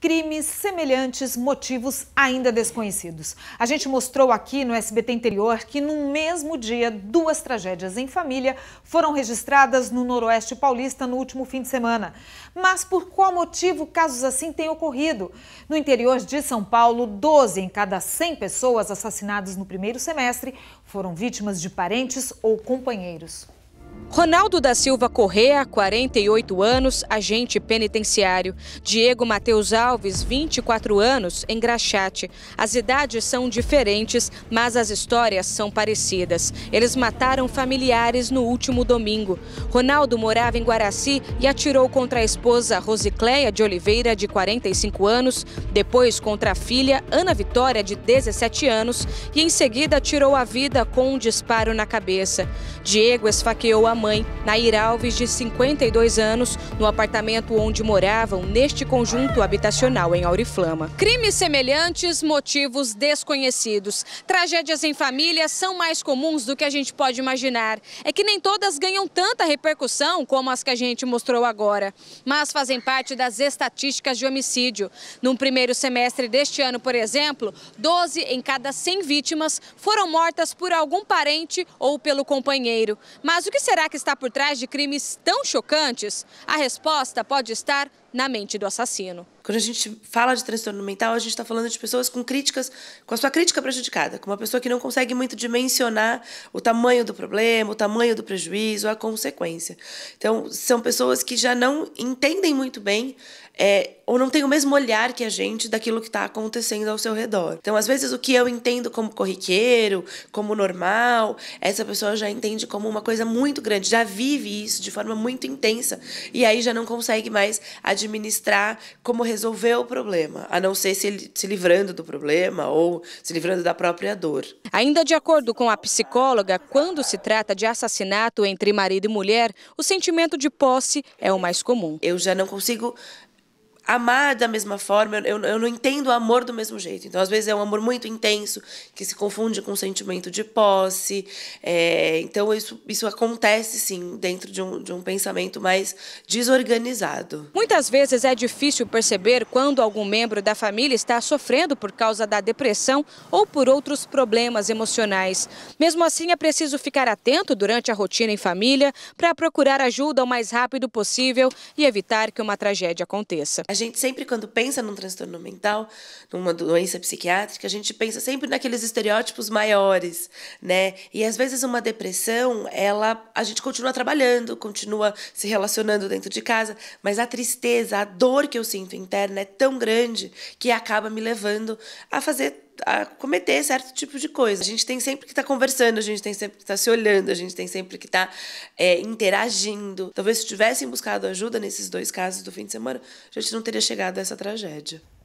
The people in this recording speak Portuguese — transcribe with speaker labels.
Speaker 1: crimes semelhantes, motivos ainda desconhecidos. A gente mostrou aqui no SBT Interior que no mesmo dia, duas tragédias em família foram registradas no Noroeste Paulista no último fim de semana. Mas por qual motivo casos assim têm ocorrido? No interior de São Paulo, 12 em cada 100 pessoas assassinadas no primeiro semestre foram vítimas de parentes ou companheiros. Ronaldo da
Speaker 2: Silva Correa, 48 anos, agente penitenciário. Diego Matheus Alves, 24 anos, engraxate. As idades são diferentes, mas as histórias são parecidas. Eles mataram familiares no último domingo. Ronaldo morava em Guaraci e atirou contra a esposa Rosicléia de Oliveira, de 45 anos, depois contra a filha Ana Vitória, de 17 anos, e em seguida tirou a vida com um disparo na cabeça. Diego esfaqueou a mãe, Nair Alves, de 52 anos, no apartamento onde moravam neste conjunto habitacional em Auriflama. Crimes semelhantes, motivos desconhecidos. Tragédias em família são mais comuns do que a gente pode imaginar. É que nem todas ganham tanta repercussão como as que a gente mostrou agora, mas fazem parte das estatísticas de homicídio. Num primeiro semestre deste ano, por exemplo, 12 em cada 100 vítimas foram mortas por algum parente ou pelo companheiro. Mas o que será que está por trás de crimes tão chocantes? A resposta pode estar na mente do assassino. Quando a gente
Speaker 3: fala de transtorno mental, a gente está falando de pessoas com críticas, com a sua crítica prejudicada, com uma pessoa que não consegue muito dimensionar o tamanho do problema, o tamanho do prejuízo, a consequência. Então, são pessoas que já não entendem muito bem é, ou não têm o mesmo olhar que a gente daquilo que está acontecendo ao seu redor. Então, às vezes, o que eu entendo como corriqueiro, como normal, essa pessoa já entende como uma coisa muito grande, já vive isso de forma muito intensa e aí já não consegue mais administrar como resolver o problema, a não ser se, se livrando do problema ou se livrando da própria dor.
Speaker 2: Ainda de acordo com a psicóloga, quando se trata de assassinato entre marido e mulher, o sentimento de posse é o mais comum. Eu já não consigo amar da mesma
Speaker 3: forma, eu, eu não entendo o amor do mesmo jeito. Então, às vezes, é um amor muito intenso, que se confunde com um sentimento de posse. É, então, isso, isso acontece, sim, dentro de um, de
Speaker 2: um pensamento mais desorganizado. Muitas vezes é difícil perceber quando algum membro da família está sofrendo por causa da depressão ou por outros problemas emocionais. Mesmo assim, é preciso ficar atento durante a rotina em família para procurar ajuda o mais rápido possível e evitar que uma tragédia aconteça. A gente sempre, quando pensa
Speaker 3: num transtorno mental, numa doença psiquiátrica, a gente pensa sempre naqueles estereótipos maiores, né? E às vezes uma depressão, ela, a gente continua trabalhando, continua se relacionando dentro de casa, mas a tristeza, a dor que eu sinto interna é tão grande que acaba me levando a fazer a cometer certo tipo de coisa. A gente tem sempre que estar tá conversando, a gente tem sempre que estar tá se olhando, a gente tem sempre que estar tá, é, interagindo. Talvez se tivessem buscado ajuda nesses dois casos do fim de semana, a gente não teria chegado a essa tragédia.